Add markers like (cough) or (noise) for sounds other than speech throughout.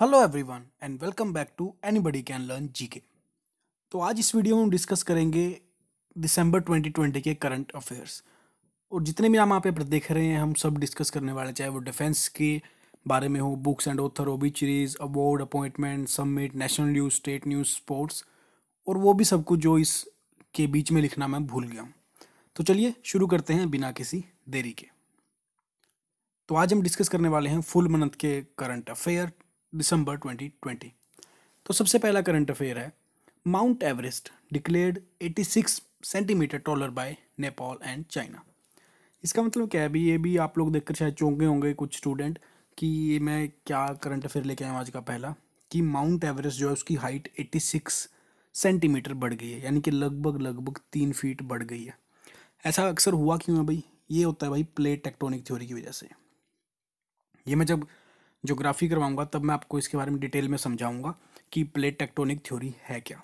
Hello everyone and welcome back to anybody can learn GK तो आज इस video में हम डिस्कस करेंगे दिसंबर 2020 के करंट अफेयर्स और जितने भी नाम आप यहाँ पर देख रहे हैं हम सब डिस्कस करने वाले चाहे वो डिफेंस के बारे में हो books and author obituaries award appointment summit national news state news sports और वो भी सब कुछ जो इस के बीच में लिखना मैं भूल गया हूँ तो चलिए शुरू करते हैं बिना किसी देरी के तो आज हम डिस्कस करने वाले हैं फुल मंथ के करंट अफेयर दिसंबर 2020 तो सबसे पहला करंट अफेयर है Mount Everest declared 86 centimetre taller by Nepal and China इसका मतलब क्या है भी ये भी आप लोग देखकर शायद चौंके होंगे कुछ स्टूडेंट कि ये मैं क्या करंट अफेयर लेके आया हूँ आज का पहला कि माउंट एवरेस्ट जो है उसकी हाइट 86 सेंटीमीटर बढ़ गई है यानी कि लगभग लगभग तीन फीट बढ़ गई है ऐसा अक्सर हुआ क्यों है भाई ये होता है भाई प्लेट टेक्टोनिक थ्योरी की वजह से ये मैं जब जोग्राफ़ी करवाऊँगा तब मैं आपको इसके बारे में डिटेल में समझाऊँगा कि प्लेट टेक्टोनिक थ्योरी है क्या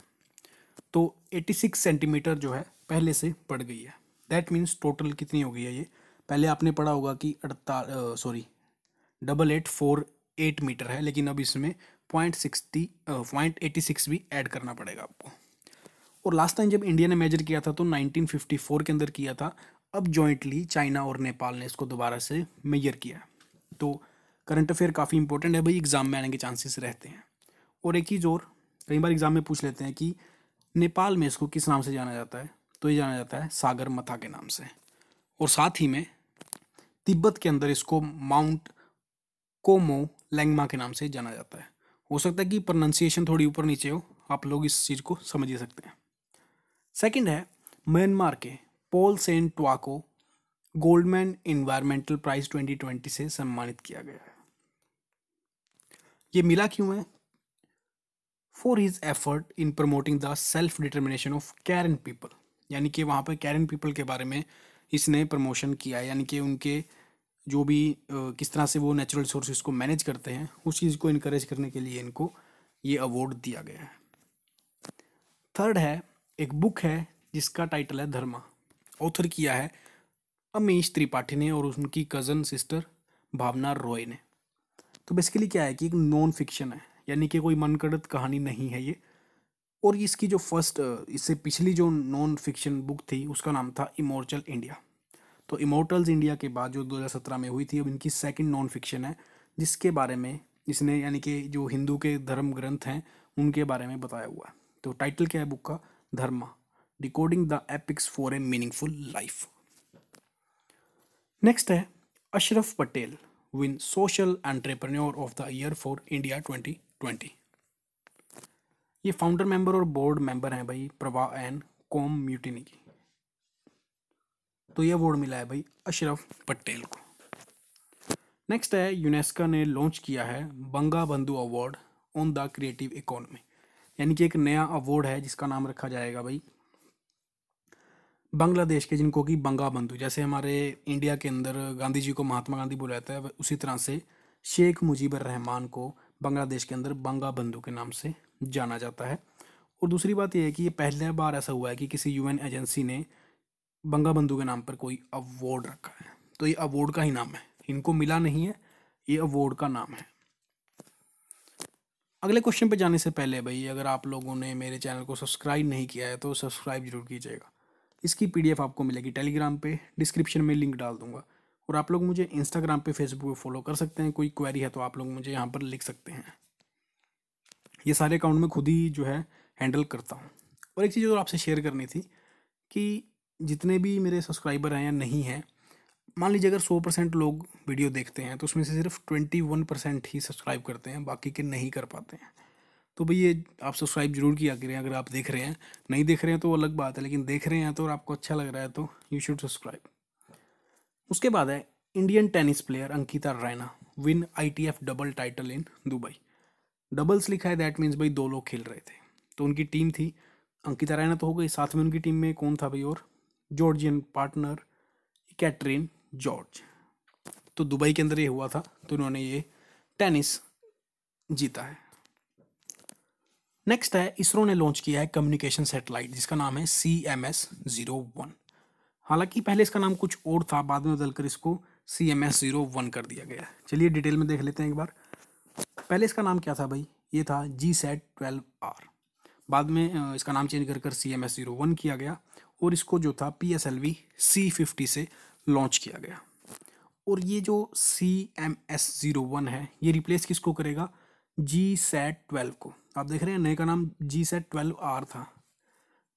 तो 86 सेंटीमीटर जो है पहले से पड़ गई है दैट मीन्स टोटल कितनी हो गई है ये पहले आपने पढ़ा होगा कि अड़ता sorry double eight four eight metre है लेकिन अब इसमें point sixty point eighty six भी ऐड करना पड़ेगा आपको और लास्ट टाइम जब इंडिया ने मेजर किया था तो 1954 के अंदर किया था अब जॉइंटली चाइना और नेपाल ने इसको दोबारा से मेजर किया तो करंट अफेयर काफ़ी इंपॉर्टेंट है भाई एग्ज़ाम में आने के चांसेस रहते हैं और एक चीज़ और कई बार एग्ज़ाम में पूछ लेते हैं कि नेपाल में इसको किस नाम से जाना जाता है तो ये जाना जाता है सागर मथा के नाम से और साथ ही में तिब्बत के अंदर इसको माउंट कोमो लैंगमा के नाम से जाना जाता है हो सकता है कि प्रोनाउंसिएशन थोड़ी ऊपर नीचे हो आप लोग इस चीज़ को समझ ही सकते हैं सेकंड है म्यांमार के पोल सेंट ट्वाको गोल्डमैन इन्वायरमेंटल प्राइज 2020 से सम्मानित किया गया है ये मिला क्यों है for his effort in promoting the self determination of Karen people यानी कि वहाँ पर कैरन पीपल के बारे में इसने प्रमोशन किया है यानी कि उनके जो भी किस तरह से वो नेचुरल रिसोर्सेज को मैनेज करते हैं उस चीज़ को इनक्रेज करने के लिए इनको ये अवार्ड दिया गया है थर्ड है एक बुक है जिसका टाइटल है धर्मा ऑथर किया है अमीश त्रिपाठी ने और उनकी कज़न सिस्टर भावना रॉय ने तो बेसिकली क्या है कि एक नॉन फिक्शन है यानी कि कोई मनगढ़ंत कहानी नहीं है ये और इसकी जो फर्स्ट इससे पिछली जो नॉन फिक्शन बुक थी उसका नाम था इमोर्टल इंडिया तो इमोर्टल्स इंडिया के बाद जो 2017 में हुई थी अब इनकी सेकंड नॉन फिक्शन है जिसके बारे में इसने यानी कि जो हिंदू के धर्म ग्रंथ हैं उनके बारे में बताया हुआ है तो टाइटल क्या है बुक का Dharma decoding the epics for a meaningful life next है Ashraf Patel win Social Entrepreneur of the Year for India 2020 ये फाउंडर मेंबर और बोर्ड मेंबर हैं भाई प्रभा एंड कॉम म्यूटिनी की तो ये अवार्ड मिला है भाई अशरफ पटेल को नेक्स्ट है यूनेस्को ने लॉन्च किया है Bangabandhu award on the creative economy यानी कि एक नया अवार्ड है जिसका नाम रखा जाएगा भाई बांग्लादेश के जिनको कि बंगा बंधु जैसे हमारे इंडिया के अंदर गांधी जी को महात्मा गांधी बोला जाता है उसी तरह से शेख मुजीबर रहमान को बांग्लादेश के अंदर बंगा बंधु के नाम से जाना जाता है और दूसरी बात यह है कि ये पहली बार ऐसा हुआ है कि किसी यूएन एजेंसी ने बंगा बंधु के नाम पर कोई अवार्ड रखा है तो ये अवार्ड का ही नाम है इनको मिला नहीं है ये अवार्ड का नाम है अगले क्वेश्चन पे जाने से पहले भाई अगर आप लोगों ने मेरे चैनल को सब्सक्राइब नहीं किया है तो सब्सक्राइब जरूर कीजिएगा इसकी पीडीएफ आपको मिलेगी टेलीग्राम पे डिस्क्रिप्शन में लिंक डाल दूंगा और आप लोग मुझे इंस्टाग्राम पे फेसबुक पे फॉलो कर सकते हैं कोई क्वेरी है तो आप लोग मुझे यहाँ पर लिख सकते हैं ये सारे अकाउंट में खुद ही जो है हैंडल करता हूँ और एक चीज़ और आपसे शेयर करनी थी कि जितने भी मेरे सब्सक्राइबर हैं या नहीं हैं मान लीजिए अगर सौ परसेंट लोग वीडियो देखते हैं तो उसमें से सिर्फ ट्वेंटी वन परसेंट ही सब्सक्राइब करते हैं बाकी के नहीं कर पाते हैं तो भाई ये आप सब्सक्राइब जरूर किया करें अगर आप देख रहे हैं नहीं देख रहे हैं तो अलग बात है लेकिन देख रहे हैं तो और आपको अच्छा लग रहा है तो यू शुड सब्सक्राइब उसके बाद है Indian tennis player Ankita Raina win I double title in Dubai doubles लिखा है दैट मीन्स भाई दो लोग खेल रहे थे तो उनकी टीम थी अंकिता रैना तो हो गई साथ में उनकी टीम में कौन था भाई और जॉर्जियन पार्टनर कैटरीन जॉर्ज तो दुबई के अंदर ये हुआ था तो उन्होंने ये टेनिस जीता है नेक्स्ट है इसरो ने लॉन्च किया है कम्युनिकेशन सेटेलाइट जिसका नाम है C M S zero one हालांकि पहले इसका नाम कुछ और था बाद में बदलकर इसको C M S zero one कर दिया गया चलिए डिटेल में देख लेते हैं एक बार पहले इसका नाम क्या था भाई ये था जी सेट ट्वेल्व आर बाद में इसका नाम चेंज कर कर C M S zero one किया गया और इसको जो था P S L V C fifty से लॉन्च किया गया और ये जो C M S zero one है ये रिप्लेस किसको करेगा जी सेट ट्वेल्व को आप देख रहे हैं नए का नाम जी सेट ट्वेल्व आर था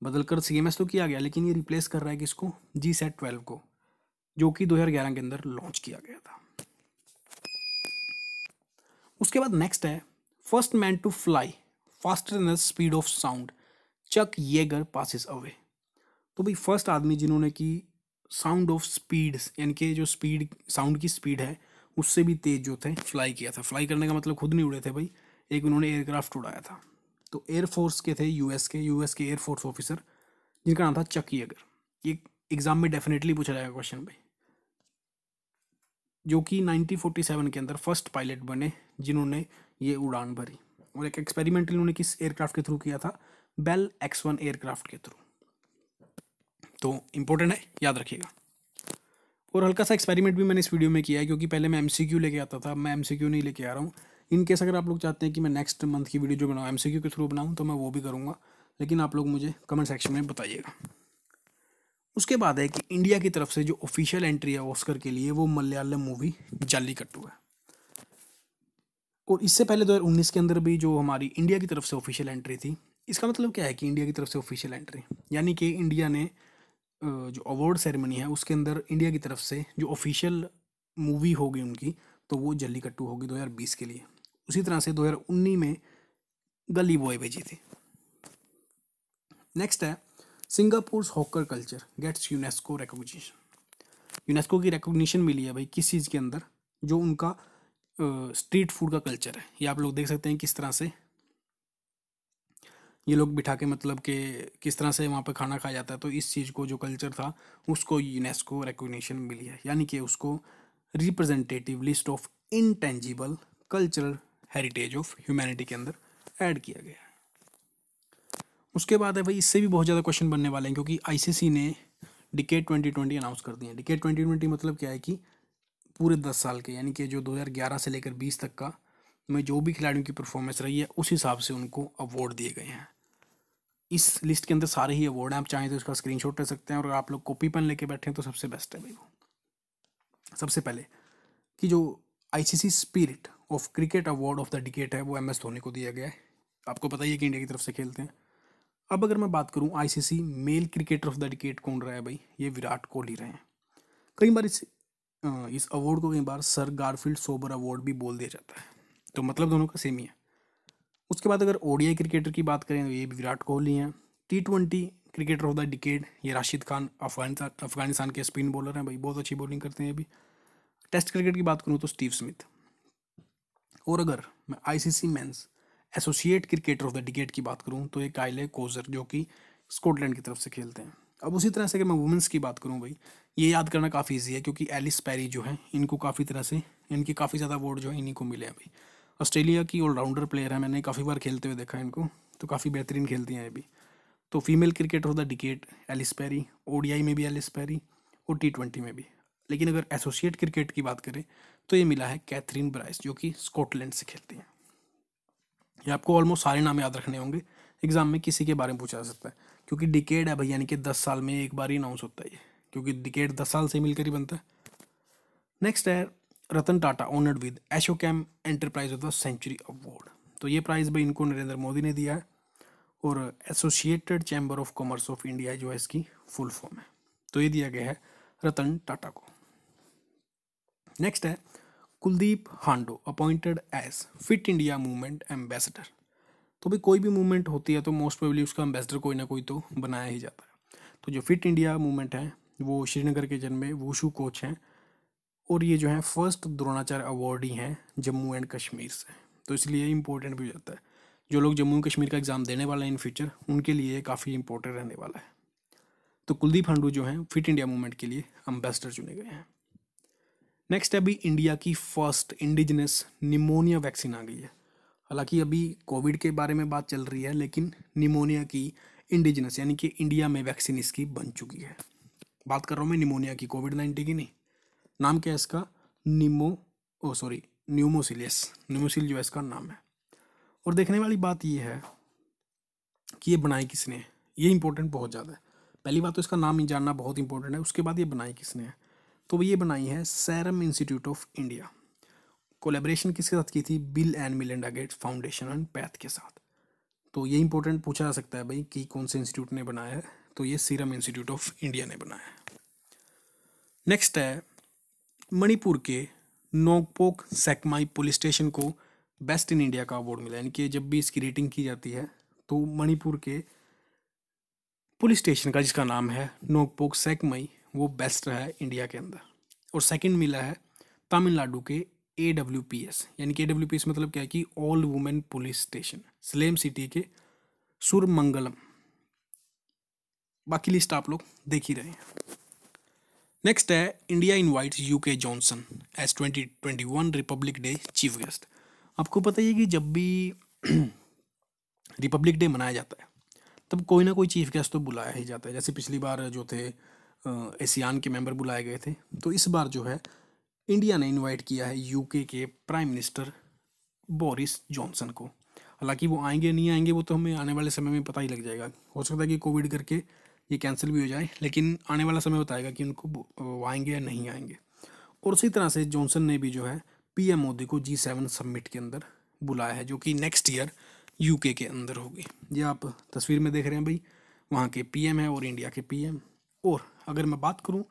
बदल कर सी तो किया गया लेकिन ये रिप्लेस कर रहा है किसको जी सेट ट्वेल्व को जो कि 2011 के अंदर लॉन्च किया गया था उसके बाद नेक्स्ट है first man to fly faster in the speed of sound Chuck Yeager passes away तो भाई फर्स्ट आदमी जिन्होंने कि साउंड ऑफ स्पीड यानी कि जो स्पीड साउंड की स्पीड है उससे भी तेज जो थे फ्लाई किया था फ्लाई करने का मतलब खुद नहीं उड़े थे भाई एक उन्होंने एयरक्राफ्ट उड़ाया था तो एयरफोर्स के थे यूएस के यूएस के एयरफोर्स ऑफिसर जिनका नाम था चकी अगर ये एग्ज़ाम में डेफिनेटली पूछा जाएगा क्वेश्चन भाई जो कि 1947 के अंदर फर्स्ट पायलट बने जिन्होंने ये उड़ान भरी और एक एक्सपेरिमेंट उन्होंने किस एयरक्राफ्ट के थ्रू किया था बेल एक्स वन एयरक्राफ्ट के थ्रू तो इम्पोर्टेंट है याद रखिएगा और हल्का सा एक्सपेरिमेंट भी मैंने इस वीडियो में किया है क्योंकि पहले मैं एम लेके आता था मैं एम नहीं लेके आ रहा हूँ इन केस अगर आप लोग चाहते हैं कि मैं नेक्स्ट मंथ की वीडियो जो बनाऊँ एम के थ्रू बनाऊँ तो मैं वो भी करूँगा लेकिन आप लोग मुझे कमेंट सेक्शन में बताइएगा उसके बाद है कि इंडिया की तरफ से जो ऑफिशियल एंट्री है ऑस्कर के लिए वो मलयालम मूवी कट्टू है और इससे पहले 2019 के अंदर भी जो हमारी इंडिया की तरफ से ऑफिशियल एंट्री थी इसका मतलब क्या है कि इंडिया की तरफ से ऑफिशियल एंट्री यानी कि इंडिया ने जो अवार्ड सेरेमनी है उसके अंदर इंडिया की तरफ से जो ऑफिशियल मूवी होगी उनकी तो वो कट्टू होगी बीस के लिए उसी तरह से 2019 में गली बॉय भेजी थी नेक्स्ट है Singapore hawker culture gets UNESCO recognition UNESCO की रिकोगशन मिली है भाई किस चीज़ के अंदर जो उनका स्ट्रीट फूड का कल्चर है ये आप लोग देख सकते हैं किस तरह से ये लोग बिठा के मतलब के किस तरह से वहाँ पर खाना खाया जाता है तो इस चीज़ को जो कल्चर था उसको यूनेस्को रिकोगशन मिली है यानी कि उसको representative list of intangible cultural heritage of humanity के अंदर ऐड किया गया है उसके बाद है भाई इससे भी बहुत ज़्यादा क्वेश्चन बनने वाले हैं क्योंकि आईसीसी ने डिकेट ट्वेंटी ट्वेंटी अनाउंस कर दी है डिकेट ट्वेंटी ट्वेंटी मतलब क्या है कि पूरे दस साल के यानी कि जो दो हज़ार ग्यारह से लेकर बीस तक का में जो भी खिलाड़ियों की परफॉर्मेंस रही है उस हिसाब से उनको अवार्ड दिए गए हैं इस लिस्ट के अंदर सारे ही अवार्ड हैं आप चाहें तो उसका स्क्रीनशॉट ले सकते हैं और आप लोग कॉपी पेन लेके बैठे हैं तो सबसे बेस्ट है भाई वो सबसे पहले कि जो ICC spirit of cricket award of the decade है वो एम एस धोनी को दिया गया है आपको पता ही है कि इंडिया की तरफ से खेलते हैं अब अगर मैं बात सी ICC male cricketer of the decade कौन रहा है भाई ये विराट कोहली रहे हैं कई बार इस इस अवार्ड को कई बार सर गारफील्ड सोबर अवार्ड भी बोल दिया जाता है तो मतलब दोनों का सेम ही है उसके बाद अगर ओडीआई क्रिकेटर की बात करें तो ये विराट कोहली हैं T twenty cricketer of the decade ये राशिद खान अफगानिस्तान अफगानिस्तान के स्पिन बॉलर हैं भाई बहुत अच्छी बॉलिंग करते हैं अभी टेस्ट क्रिकेट की बात करूँ तो स्टीव स्मिथ और अगर मैं ICC men's associate cricketer of the decade की बात करूँ तो ये कायले कोजर जो कि स्कॉटलैंड की तरफ से खेलते हैं अब उसी तरह से अगर मैं वुमेंस की बात करूँ भाई ये याद करना काफ़ी ईजी है क्योंकि एलिस पैरी जो है इनको काफ़ी तरह से इनके काफ़ी ज़्यादा अवार्ड जो है इन्हीं को मिले हैं भाई ऑस्ट्रेलिया की ऑलराउंडर प्लेयर है मैंने काफ़ी बार खेलते हुए देखा इनको तो काफ़ी बेहतरीन खेलती हैं अभी तो female cricketer of the decade Ellyse Perry ओ में भी एलिस पैरी और टी ट्वेंटी में भी लेकिन अगर एसोसिएट क्रिकेट की बात करें तो ये मिला है कैथरीन ब्राइस जो कि स्कॉटलैंड से खेलती हैं ये आपको ऑलमोस्ट सारे नाम याद रखने होंगे एग्जाम में किसी के बारे में पूछा जा सकता है क्योंकि डिकेड है भाई यानी कि दस साल में एक बार ही अनाउंस होता है ये क्योंकि डिकेड दस साल से मिलकर ही बनता है नेक्स्ट है Ratan Tata honoured with ASSOCHAM enterprise of the century award तो ये प्राइज़ भाई इनको नरेंद्र मोदी ने दिया है और associated chamber of commerce of India जो है इसकी फुल फॉर्म है तो ये दिया गया है रतन टाटा को नेक्स्ट है Kuldeep Handoo appointed as fit India movement ambassador तो भी कोई भी मूवमेंट होती है तो मोस्ट प्रोबली उसका एम्बेसडर कोई ना कोई तो बनाया ही जाता है तो जो फिट इंडिया मूवमेंट है वो श्रीनगर के जन्मे वूशू कोच हैं और ये जो है फर्स्ट द्रोणाचार्य अवार्डी हैं जम्मू एंड कश्मीर से तो इसलिए इम्पोर्टेंट भी हो जाता है जो लोग जम्मू कश्मीर का एग्ज़ाम देने वाले हैं इन फ्यूचर उनके लिए काफ़ी इंपॉर्टेंट रहने वाला है तो कुलदीप हंडू जो हैं फिट इंडिया मूवमेंट के लिए अम्बेसडर चुने गए हैं नेक्स्ट अभी इंडिया की फर्स्ट इंडिजिनस निमोनिया वैक्सीन आ गई है हालांकि अभी कोविड के बारे में बात चल रही है लेकिन निमोनिया की इंडिजिनस यानी कि इंडिया में वैक्सीन इसकी बन चुकी है बात कर रहा हूँ मैं निमोनिया की कोविड नाइन्टीन की नहीं नाम क्या है इसका निमो ओ सॉरी न्यूमोसिलियस न्यूमोसिल जो है इसका नाम है और देखने वाली बात यह है कि ये बनाई किसने है ये इंपॉर्टेंट बहुत ज़्यादा है पहली बात तो इसका नाम ही जानना बहुत इंपॉर्टेंट है उसके बाद ये बनाई किसने है तो ये बनाई है Serum Institute of India collaboration किसके साथ की थी Bill and Melinda Gates Foundation and PATH के साथ तो ये इंपॉर्टेंट पूछा जा सकता है भाई कि कौन से इंस्टीट्यूट ने बनाया है तो ये सीरम इंस्टीट्यूट ऑफ इंडिया ने बनाया है नेक्स्ट है मणिपुर के नोकपोक सेकमाई पुलिस स्टेशन को बेस्ट इन इंडिया का अवार्ड मिला यानी कि जब भी इसकी रेटिंग की जाती है तो मणिपुर के पुलिस स्टेशन का जिसका नाम है नोकपोक सेकमई वो बेस्ट रहा है इंडिया के अंदर और सेकंड मिला है तमिलनाडु के ए डब्ल्यू पी एस यानी कि ए डब्ल्यू पी एस मतलब क्या है कि all women police station Salem city के सुरमंगलम बाकी लिस्ट आप लोग देख ही रहे हैं नेक्स्ट है India invites UK Johnson as twenty twenty one republic day chief guest आपको पता ही है कि जब भी रिपब्लिक (clears throat) डे मनाया जाता है तब कोई ना कोई चीफ गेस्ट तो बुलाया ही जाता है जैसे पिछली बार जो थे एसियान के मेंबर बुलाए गए थे तो इस बार जो है इंडिया ने इनवाइट किया है यूके के प्राइम मिनिस्टर बोरिस जॉनसन को हालांकि वो आएंगे नहीं आएंगे वो तो हमें आने वाले समय में पता ही लग जाएगा हो सकता है कि कोविड करके ये कैंसिल भी हो जाए लेकिन आने वाला समय बताएगा कि उनको वो आएंगे या नहीं आएंगे और उसी तरह से जॉनसन ने भी जो है पी मोदी को जी सेवन सबमिट के अंदर बुलाया है जो कि नेक्स्ट ईयर यू के अंदर होगी ये आप तस्वीर में देख रहे हैं भाई वहाँ के पी है और इंडिया के पी और अगर मैं बात करूँ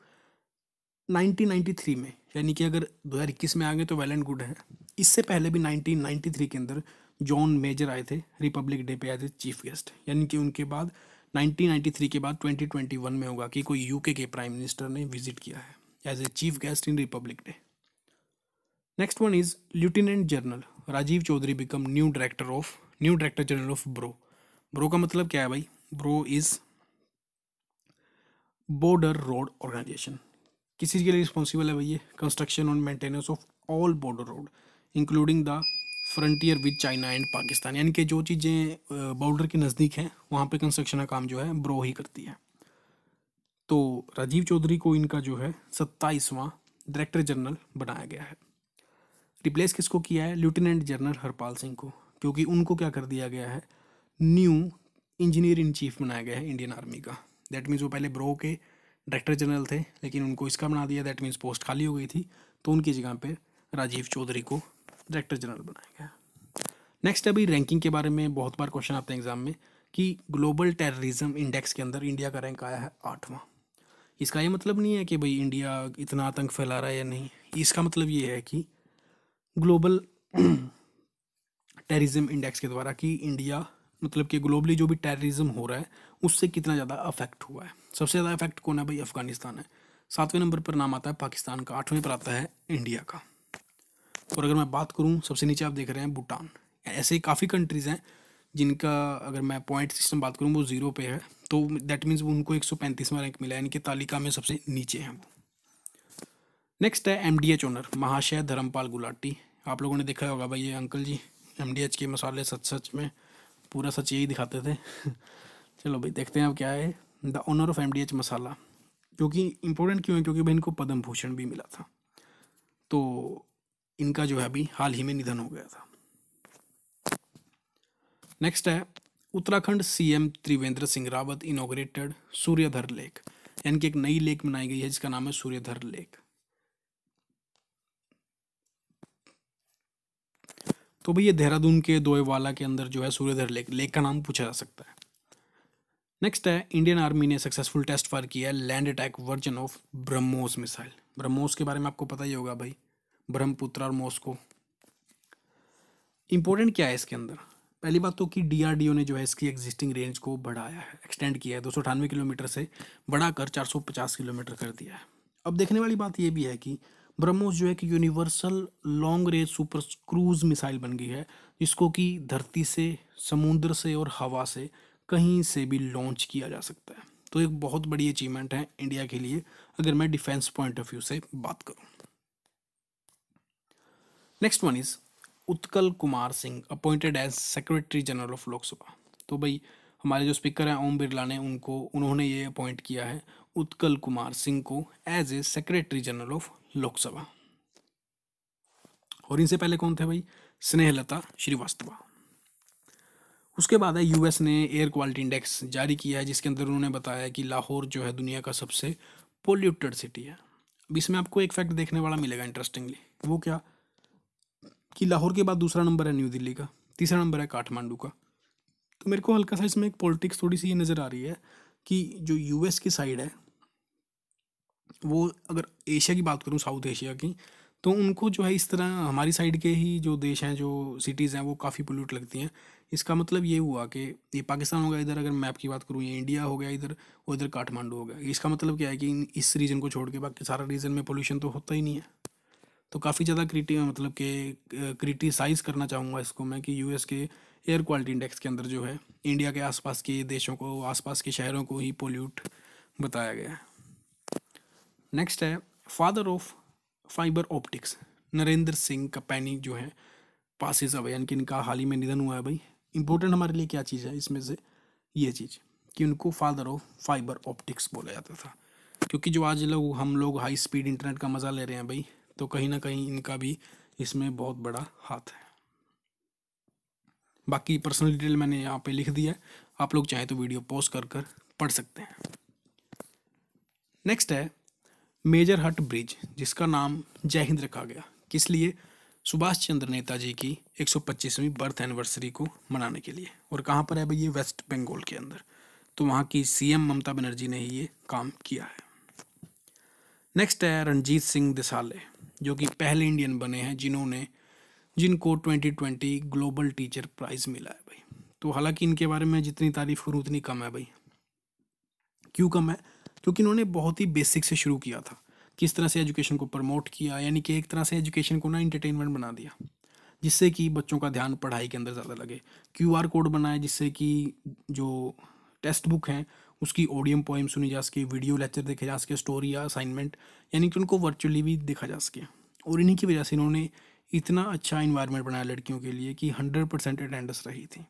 1993 में यानी कि अगर 2021 में आ गए तो वेल एंड गुड है इससे पहले भी 1993 के अंदर जॉन मेजर आए थे रिपब्लिक डे पे आए थे चीफ गेस्ट यानी कि उनके बाद 1993 के बाद 2021 में होगा कि कोई यूके के प्राइम मिनिस्टर ने विजिट किया है as a chief guest in republic day next one is lieutenant general Rajiv Chaudhary become new director of new director general of BRO BRO का मतलब क्या है भाई BRO is border road organisation किस चीज़ के लिए रिस्पॉन्सिबल है भैया कंस्ट्रक्शन और maintenance of all border road including the frontier with China and Pakistan यानी कि जो चीज़ें बॉर्डर के नज़दीक हैं वहाँ पे कंस्ट्रक्शन का काम जो है ब्रो ही करती है तो राजीव चौधरी को इनका जो है सत्ताईसवां डायरेक्टर जनरल बनाया गया है रिप्लेस किसको किया है लेफ्टिनेंट जनरल हरपाल सिंह को क्योंकि उनको क्या कर दिया गया है न्यू इंजीनियर इन चीफ बनाया गया है इंडियन आर्मी का दैट मीन्स वो पहले ब्रो के डायरेक्टर जनरल थे लेकिन उनको इसका बना दिया दैट मीन्स पोस्ट खाली हो गई थी तो उनकी जगह पर राजीव चौधरी को डायरेक्टर जनरल बनाया गया नेक्स्ट अभी रैंकिंग के बारे में बहुत बार क्वेश्चन आते हैं एग्जाम में कि ग्लोबल टेररिज्म इंडेक्स के अंदर इंडिया का रैंक आया है आठवां इसका ये मतलब नहीं है कि भाई इंडिया इतना आतंक फैला रहा है या नहीं इसका मतलब ये है कि ग्लोबल टेररिज्म इंडेक्स के द्वारा कि इंडिया मतलब कि ग्लोबली जो भी टेररिज्म हो रहा है उससे कितना ज़्यादा अफेक्ट हुआ है सबसे ज़्यादा अफेक्ट कौन है भाई अफगानिस्तान है सातवें नंबर पर नाम आता है पाकिस्तान का आठवें पर आता है इंडिया का और अगर मैं बात करूँ सबसे नीचे आप देख रहे हैं भूटान ऐसे काफ़ी कंट्रीज़ हैं जिनका अगर मैं पॉइंट सिस्टम बात करूँ वो ज़ीरो पे है तो दैट मीन्स उनको एक सौ रैंक मिला है इनकी तालिका में सबसे नीचे हैं वो नेक्स्ट है एम डी एच ओनर महाशय धर्मपाल गुलाटी आप लोगों ने देखा होगा भाई ये uncle ji M D H के मसाले सच सच में पूरा सच यही दिखाते थे चलो भाई देखते हैं अब क्या है the honour of M D H masala जो इंपॉर्टेंट क्यों है क्योंकि भाई इनको पद्म भूषण भी मिला था तो इनका जो है अभी हाल ही में निधन हो गया था नेक्स्ट है Uttarakhand CM Trivendra Singh Rawat inaugurated Suryadhar lake यानी कि एक नई लेक बनाई गई है जिसका नाम है सूर्यधर लेक तो भाई ये देहरादून के दोएवाला के अंदर जो है सूर्यधर लेक लेक का नाम पूछा जा सकता है Uh, नेक्स्ट है इंडियन आर्मी ने सक्सेसफुल टेस्ट फायर किया land attack version of BrahMos missile BrahMos के बारे में आपको पता ही होगा भाई ब्रह्मपुत्र और मॉस्को इंपॉर्टेंट क्या है इसके अंदर पहली बात तो कि डीआरडीओ ने जो है इसकी एग्जिस्टिंग रेंज को बढ़ाया है एक्सटेंड किया है दो किलोमीटर से बढ़ाकर 450 किलोमीटर कर दिया है अब देखने वाली बात यह भी है कि ब्रह्मोस जो है कि universal long range super cruise missile बन गई है जिसको कि धरती से समुद्र से और हवा से कहीं से भी लॉन्च किया जा सकता है तो एक बहुत बड़ी अचीवमेंट है इंडिया के लिए अगर मैं डिफेंस पॉइंट ऑफ व्यू से बात करूं next one is Utkal Kumar Singh appointed as secretary general of Lok Sabha तो भाई हमारे जो स्पीकर हैं ओम बिरला ने उनको उन्होंने ये अपॉइंट किया है उत्कल कुमार सिंह को as a secretary general of Lok Sabha और इनसे पहले कौन थे भाई स्नेहलता श्रीवास्तवा उसके बाद है यूएस ने एयर क्वालिटी इंडेक्स जारी किया है जिसके अंदर उन्होंने बताया कि लाहौर जो है दुनिया का सबसे पोल्यूटेड सिटी है अब इसमें आपको एक फैक्ट देखने वाला मिलेगा इंटरेस्टिंगली वो क्या कि लाहौर के बाद दूसरा नंबर है न्यू दिल्ली का तीसरा नंबर है काठमांडू का तो मेरे को हल्का सा इसमें एक पॉलिटिक्स थोड़ी सी ये नज़र आ रही है कि जो यूएस की साइड है वो अगर एशिया की बात करूँ साउथ एशिया की तो उनको जो है इस तरह हमारी साइड के ही जो देश हैं जो सिटीज़ हैं वो काफ़ी पोल्यूट लगती हैं इसका मतलब ये हुआ कि ये पाकिस्तान हो गया इधर अगर मैप की बात करूँ ये इंडिया हो गया इधर और इधर काठमांडू हो गया इसका मतलब क्या है कि इस रीजन को छोड़ के बाकी सारा रीजन में पोल्यूशन तो होता ही नहीं है तो काफ़ी ज़्यादा क्रिटी मतलब के क्रिटिसाइज़ करना चाहूँगा इसको मैं कि यूएस के एयर क्वालिटी इंडेक्स के अंदर जो है इंडिया के आसपास के देशों को आसपास के शहरों को ही पोल्यूट बताया गया है नेक्स्ट है father of fibre optics Narendra Singh Kapany जो है पासिस अवे यानी कि इनका हाल ही में निधन हुआ है भाई इम्पोर्टेंट हमारे लिए क्या चीज़ है इसमें से ये चीज़ कि उनको फादर ऑफ फाइबर ऑप्टिक्स बोला जाता था क्योंकि जो आज लोग हम लोग हाई स्पीड इंटरनेट का मज़ा ले रहे हैं भाई तो कहीं ना कहीं इनका भी इसमें बहुत बड़ा हाथ है बाकी पर्सनल डिटेल मैंने यहाँ पे लिख दिया है आप लोग चाहें तो वीडियो पॉज कर कर पढ़ सकते हैं नेक्स्ट है मेजर हट ब्रिज जिसका नाम जय हिंद रखा गया किस लिए सुभाष चंद्र नेताजी की 125वीं बर्थ एनिवर्सरी को मनाने के लिए और कहाँ पर है भाई ये वेस्ट बंगाल के अंदर तो वहाँ की सीएम ममता बनर्जी ने ही ये काम किया है नेक्स्ट है रणजीत सिंह दिसाले जो कि पहले इंडियन बने हैं जिन्होंने जिनको 2020 ग्लोबल टीचर प्राइज़ मिला है भाई तो हालांकि इनके बारे में जितनी तारीफ करूँ उतनी कम है भाई क्यों कम है क्योंकि इन्होंने बहुत ही बेसिक से शुरू किया था किस तरह से एजुकेशन को प्रमोट किया यानी कि एक तरह से एजुकेशन को ना इंटरटेनमेंट बना दिया जिससे कि बच्चों का ध्यान पढ़ाई के अंदर ज़्यादा लगे क्यू आर कोड बनाए जिससे कि जो टेक्स्ट बुक हैं उसकी ऑडियम पोइम सुनी जा सके वीडियो लेक्चर देखे जा सके स्टोरी या असाइनमेंट यानी कि उनको वर्चुअली भी देखा जा सके और इन्हीं की वजह से इन्होंने इतना अच्छा इन्वायरमेंट बनाया लड़कियों के लिए कि हंड्रेड परसेंट अटेंडेंस रही थी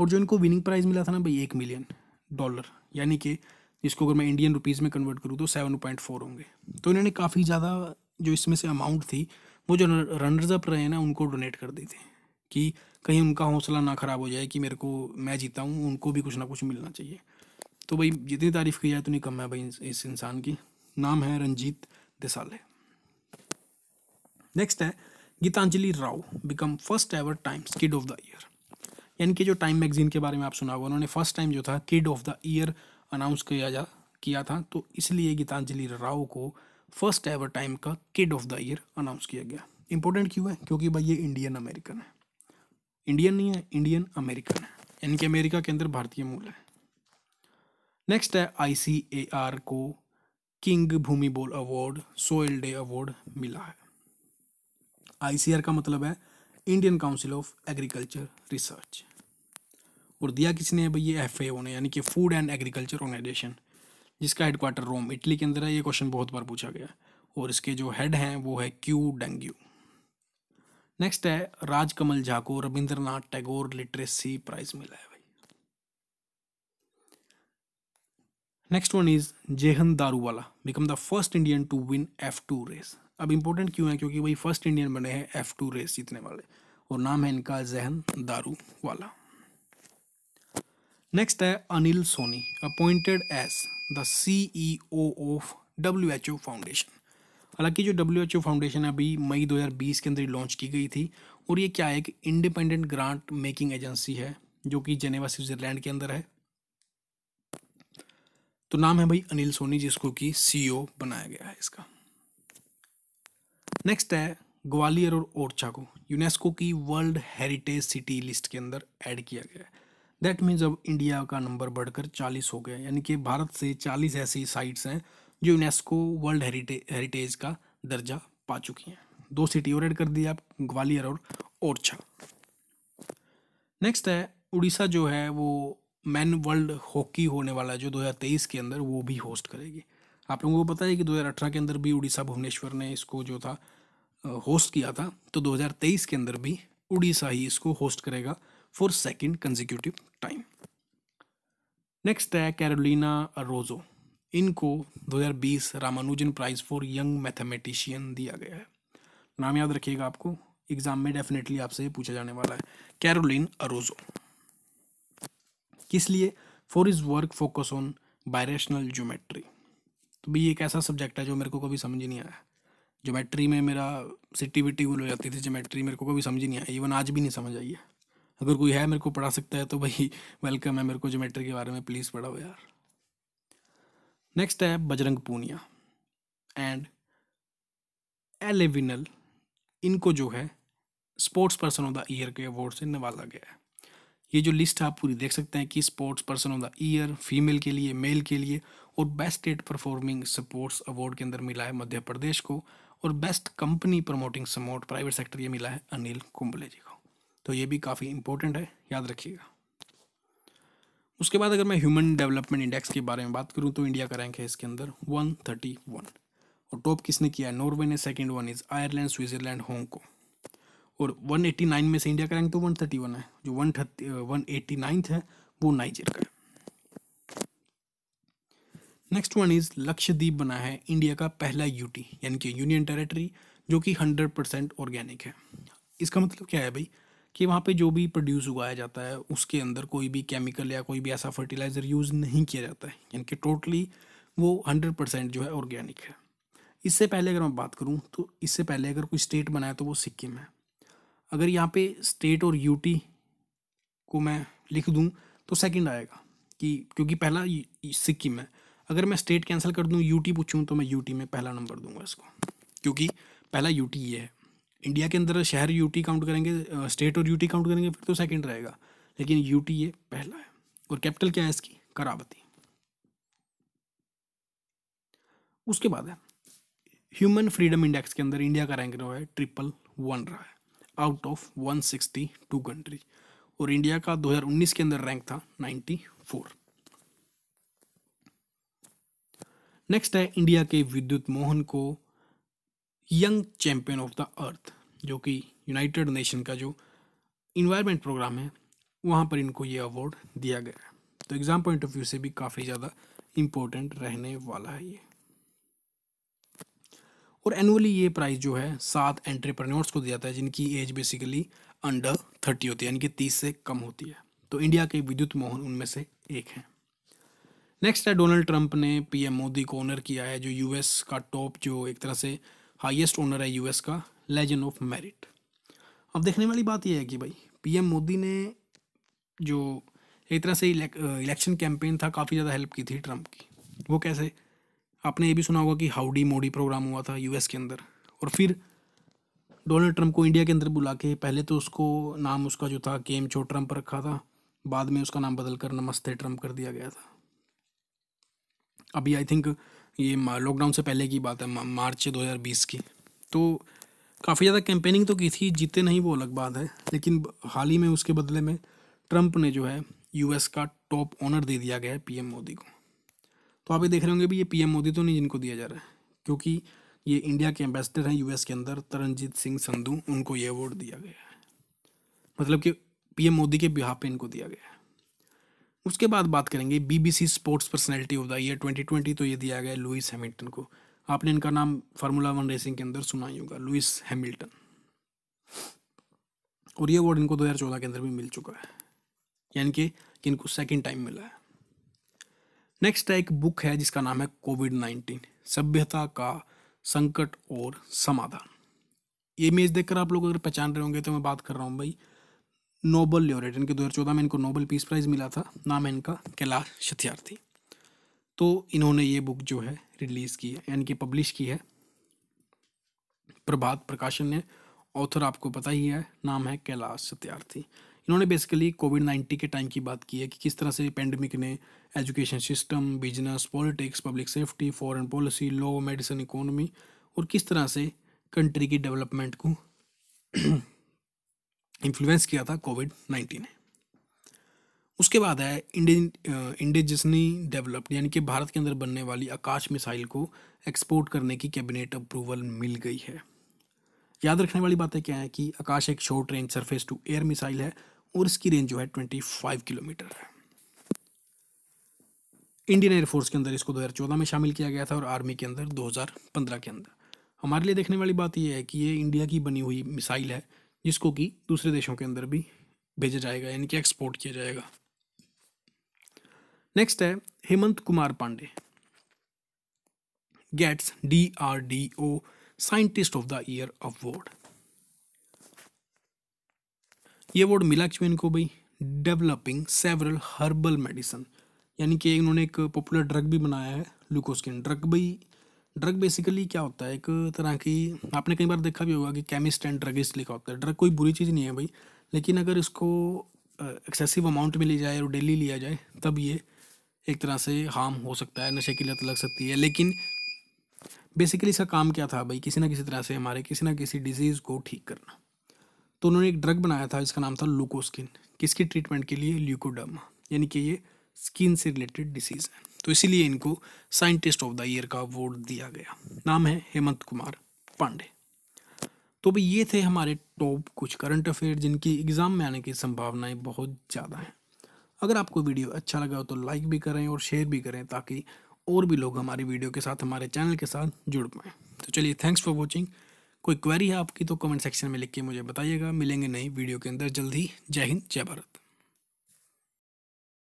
और जो इनको विनिंग प्राइज़ मिला था ना भाई एक मिलियन डॉलर यानी कि इसको अगर मैं इंडियन रुपीज़ में कन्वर्ट करूँ तो सेवन पॉइंट फोर होंगे तो इन्होंने काफ़ी ज़्यादा जो इसमें से अमाउंट थी वो जो रनर्स अप रहे ना उनको डोनेट कर दी थी कि कहीं उनका हौसला ना ख़राब हो जाए कि मेरे को मैं जीता हूँ उनको भी कुछ ना कुछ मिलना चाहिए तो भाई जितनी तारीफ़ की जाए उतनी कम है भाई इस इंसान की नाम है रंजीत देसाले नेक्स्ट है Gitanjali Rao become first ever Times kid of the year यानी कि जो टाइम मैगजीन के बारे में आप सुना होगा उन्होंने फर्स्ट टाइम जो था kid of the year announce किया जा किया था तो इसलिए गीतांजलि राव को फर्स्ट एवर टाइम का kid of the year announce किया गया इंपॉर्टेंट क्यों है क्योंकि भाई ये इंडियन अमेरिकन है इंडियन नहीं है इंडियन अमेरिकन है यानी कि अमेरिका के अंदर भारतीय मूल है नेक्स्ट है आई को किंग भूमि बोल अवार्ड सोयल डे अवार्ड मिला है आई का मतलब है Indian council of agriculture research और दिया किसने है भैया एफ ए ने यानी कि फूड एंड एग्रीकल्चर ऑर्गेनाइजेशन जिसका हेडक्वार्टर रोम इटली के अंदर है ये क्वेश्चन बहुत बार पूछा गया और इसके जो हेड हैं वो है क्यू डेंग्यू नेक्स्ट है राजकमल झा को रविंद्रनाथ टैगोर लिटरेसी प्राइज मिला है भाई next one is Jehan Daruvala become the first Indian to win F two race अब इंपॉर्टेंट क्यों है क्योंकि वही फर्स्ट इंडियन बने हैं एफ टू रेस जीतने वाले और नाम है इनका जेहन दारू वाला नेक्स्ट है Anil Soni appointed as the CEO of W H O foundation हालांकि जो डब्ल्यू एच ओ फाउंडेशन अभी मई 2020 के अंदर लॉन्च की गई थी और ये क्या है एक इंडिपेंडेंट ग्रांट मेकिंग एजेंसी है जो कि जेनेवा स्विट्जरलैंड के अंदर है तो नाम है भाई अनिल सोनी जिसको कि सीईओ e बनाया गया है इसका नेक्स्ट है ग्वालियर और ओरछा को यूनेस्को की वर्ल्ड हेरिटेज सिटी लिस्ट के अंदर ऐड किया गया है दैट मीन्स अब इंडिया का नंबर बढ़कर चालीस हो गया यानी कि भारत से चालीस ऐसी साइट्स हैं जो यूनेस्को वर्ल्ड हेरिटे हेरिटेज का दर्जा पा चुकी हैं दो सिटी और ऐड कर दी आप ग्वालियर और ओरछा नेक्स्ट है उड़ीसा जो है वो मैन वर्ल्ड हॉकी होने वाला है जो 2023 के अंदर वो भी होस्ट करेगी आप लोगों को पता है कि 2018 के अंदर भी उड़ीसा भुवनेश्वर ने इसको जो था होस्ट किया था तो 2023 के अंदर भी उड़ीसा ही इसको होस्ट करेगा for second consecutive time. Next है कैरोलिना अरोजो इनको 2020 Ramanujan prize for young mathematician दिया गया है नाम याद रखिएगा आपको एग्ज़ाम में डेफिनेटली आपसे पूछा जाने वाला है कैरोलिन अरोजो किस लिए for is work focus on birational geometry तो भी एक ऐसा सब्जेक्ट है जो मेरे को कभी समझ नहीं आया ज्योमेट्री में मेरा सिटी विटी गुल हो जाती थी ज्योमेट्री मेरे को कभी समझ नहीं आया इवन आज भी नहीं समझ आई है अगर कोई है मेरे को पढ़ा सकता है तो भाई वेलकम है मेरे को जोमेट्री के बारे में प्लीज़ पढ़ाओ यार नेक्स्ट है बजरंग पूनिया एंड एलेविनल इनको जो है sports person of the year के अवार्ड से नवाजा गया है ये जो लिस्ट आप पूरी देख सकते हैं कि sports person of the year female के लिए मेल के लिए और best at performing sports award के अंदर मिला है मध्य प्रदेश को और बेस्ट कंपनी प्रमोटिंग समोट प्राइवेट सेक्टर ये मिला है अनिल कुंबले जी को तो ये भी काफ़ी इम्पोर्टेंट है याद रखिएगा उसके बाद अगर मैं ह्यूमन डेवलपमेंट इंडेक्स के बारे में बात करूँ तो इंडिया का रैंक है इसके अंदर वन थर्टी वन और टॉप किसने किया है नॉर्वे ने second one is Ireland Switzerland Hong Kong और वन नाइन में से इंडिया का रैंक तो वन थर्टी वन है जो one thirty one eighty ninth है वो नाइजर का है नेक्स्ट वन इज़ लक्षद्वीप बना है इंडिया का पहला यूटी यानी कि यूनियन टेरेटरी जो कि हंड्रेड परसेंट ऑर्गेनिक है इसका मतलब क्या है भाई कि वहाँ पे जो भी प्रोड्यूस उगाया जाता है उसके अंदर कोई भी केमिकल या कोई भी ऐसा फर्टिलाइज़र यूज़ नहीं किया जाता है यानी कि टोटली वो हंड्रेड परसेंट जो है ऑर्गेनिक है इससे पहले अगर मैं बात करूँ तो इससे पहले अगर कोई स्टेट बनाया तो वो सिक्किम है अगर यहाँ पे स्टेट और यूटी को मैं लिख दूँ तो सेकंड आएगा कि क्योंकि पहला सिक्किम है अगर मैं स्टेट कैंसिल कर दूँ यूटी पूछूँ तो मैं यूटी में पहला नंबर दूंगा इसको क्योंकि पहला यूटी ये है इंडिया के अंदर शहर यूटी काउंट करेंगे स्टेट और यूटी काउंट करेंगे फिर तो सेकंड रहेगा लेकिन यूटी ये पहला है और कैपिटल क्या है इसकी करावती उसके बाद है ह्यूमन फ्रीडम इंडेक्स के अंदर इंडिया का रैंक रहा है ट्रिपल वन रहा है out of one sixty two country और इंडिया का 2019 के अंदर रैंक था 94 नेक्स्ट है इंडिया के विद्युत मोहन को young champion of the earth जो कि यूनाइटेड नेशन का जो इन्वायरमेंट प्रोग्राम है वहाँ पर इनको ये अवार्ड दिया गया है तो एग्ज़ाम पॉइंट ऑफ व्यू से भी काफ़ी ज़्यादा इम्पोर्टेंट रहने वाला है ये और एनुअली ये प्राइज़ जो है सात एंट्रप्रनोर्स को दिया जाता है जिनकी एज बेसिकली अंडर थर्टी होती है यानी कि तीस से कम होती है तो इंडिया के विद्युत मोहन उनमें से एक हैं नेक्स्ट है डोनाल्ड ट्रंप ने पीएम मोदी को ऑनर किया है जो यूएस का टॉप जो एक तरह से हाईएस्ट ऑनर है यूएस का लेजेंड ऑफ मेरिट अब देखने वाली बात यह है कि भाई पीएम मोदी ने जो एक तरह से इलेक्शन कैंपेन था काफ़ी ज़्यादा हेल्प की थी ट्रंप की वो कैसे आपने ये भी सुना होगा कि हाउडी मोडी प्रोग्राम हुआ था यूएस के अंदर और फिर डोनाल्ड ट्रंप को इंडिया के अंदर बुला के पहले तो उसको नाम उसका जो था एम छो ट्रंप रखा था बाद में उसका नाम बदल कर नमस्ते ट्रंप कर दिया गया था अभी आई थिंक ये लॉकडाउन से पहले की बात है मार्च 2020 की तो काफ़ी ज़्यादा कैंपेनिंग तो की थी जीते नहीं वो अलग बात है लेकिन हाल ही में उसके बदले में ट्रंप ने जो है यूएस का टॉप ऑनर दे दिया गया है पीएम मोदी को तो आप ये देख रहे होंगे भी ये पीएम मोदी तो नहीं जिनको दिया जा रहा है क्योंकि ये इंडिया के एम्बेसडर हैं यूएस के अंदर तरनजीत सिंह संधू उनको ये अवार्ड दिया गया है मतलब कि पीएम मोदी के बिहा पे इनको दिया गया है उसके बाद बात करेंगे BBC sports personality of the year 2020 तो ये दिया गया लुइस हैमिल्टन को आपने इनका नाम फार्मूला वन रेसिंग के अंदर सुना ही होगा लुइस हैमिल्टन और ये अवार्ड इनको 2014 के अंदर भी मिल चुका है यानी कि इनको सेकेंड टाइम मिला है नेक्स्ट एक बुक है जिसका नाम है कोविड नाइन्टीन सभ्यता का संकट और समाधान ये इमेज देखकर आप लोग अगर पहचान रहे होंगे तो मैं बात कर रहा हूँ भाई नोबल ल्योरेट इनके दो हज़ार चौदह में इनको नोबल पीस प्राइज़ मिला था नाम है इनका कैलाश सत्यार्थी तो इन्होंने ये बुक जो है रिलीज़ की है यानी कि पब्लिश की है प्रभात प्रकाशन ने ऑथर आपको पता ही है नाम है कैलाश सत्यार्थी इन्होंने बेसिकली कोविड नाइन्टीन के टाइम की बात की है कि किस तरह से पेंडेमिक ने education system business politics public safety foreign policy law medicine economy और किस तरह से कंट्री की डेवलपमेंट को इन्फ्लुएंस किया था कोविड नाइन्टीन ने उसके बाद है इंडियन इंडिजनी डेवलप्ड यानी कि भारत के अंदर बनने वाली आकाश मिसाइल को एक्सपोर्ट करने की कैबिनेट अप्रूवल मिल गई है याद रखने वाली बातें क्या है कि आकाश एक short range surface to air missile है और इसकी रेंज जो है ट्वेंटी फाइव किलोमीटर है इंडियन एयरफोर्स के अंदर इसको 2014 में शामिल किया गया था और आर्मी के अंदर 2015 के अंदर हमारे लिए देखने वाली बात यह है कि ये इंडिया की बनी हुई मिसाइल है जिसको कि दूसरे देशों के अंदर भी भेजा जाएगा यानी कि एक्सपोर्ट किया जाएगा नेक्स्ट है Hemant Kumar Pandey gets D R D O scientist of the year award ये अवार्ड मिला क्यों इनको भाई डेवलपिंग सेवरल हर्बल मेडिसन यानी कि इन्होंने एक पॉपुलर ड्रग भी बनाया है लूकोस्किन ड्रग भाई ड्रग बेसिकली क्या होता है एक तरह की आपने कई बार देखा भी होगा कि केमिस्ट एंड ड्रगिस्ट लिखा होता है ड्रग कोई बुरी चीज़ नहीं है भाई लेकिन अगर इसको एक्सेसिव अमाउंट में ली जाए और डेली लिया जाए तब ये एक तरह से हार्म हो सकता है नशे की लत लग सकती है लेकिन बेसिकली इसका काम क्या था भाई किसी ना किसी तरह से हमारे किसी ना किसी डिजीज़ को ठीक करना तो उन्होंने एक ड्रग बनाया था जिसका नाम था लूकोस्किन किसकी ट्रीटमेंट के लिए ल्यूकोडर्मा यानी कि ये स्किन से रिलेटेड डिसीज़ है तो इसीलिए इनको साइंटिस्ट ऑफ द ईयर का अवार्ड दिया गया नाम है हेमंत कुमार पांडे तो भाई ये थे हमारे टॉप कुछ करंट अफेयर जिनकी एग्ज़ाम में आने की संभावनाएं बहुत ज़्यादा हैं अगर आपको वीडियो अच्छा लगा हो तो लाइक भी करें और शेयर भी करें ताकि और भी लोग हमारी वीडियो के साथ हमारे चैनल के साथ जुड़ पाएँ तो चलिए थैंक्स फॉर वॉचिंग कोई क्वेरी है आपकी तो कमेंट सेक्शन में लिख के मुझे बताइएगा मिलेंगे नई वीडियो के अंदर जल्द ही जय हिंद जय भारत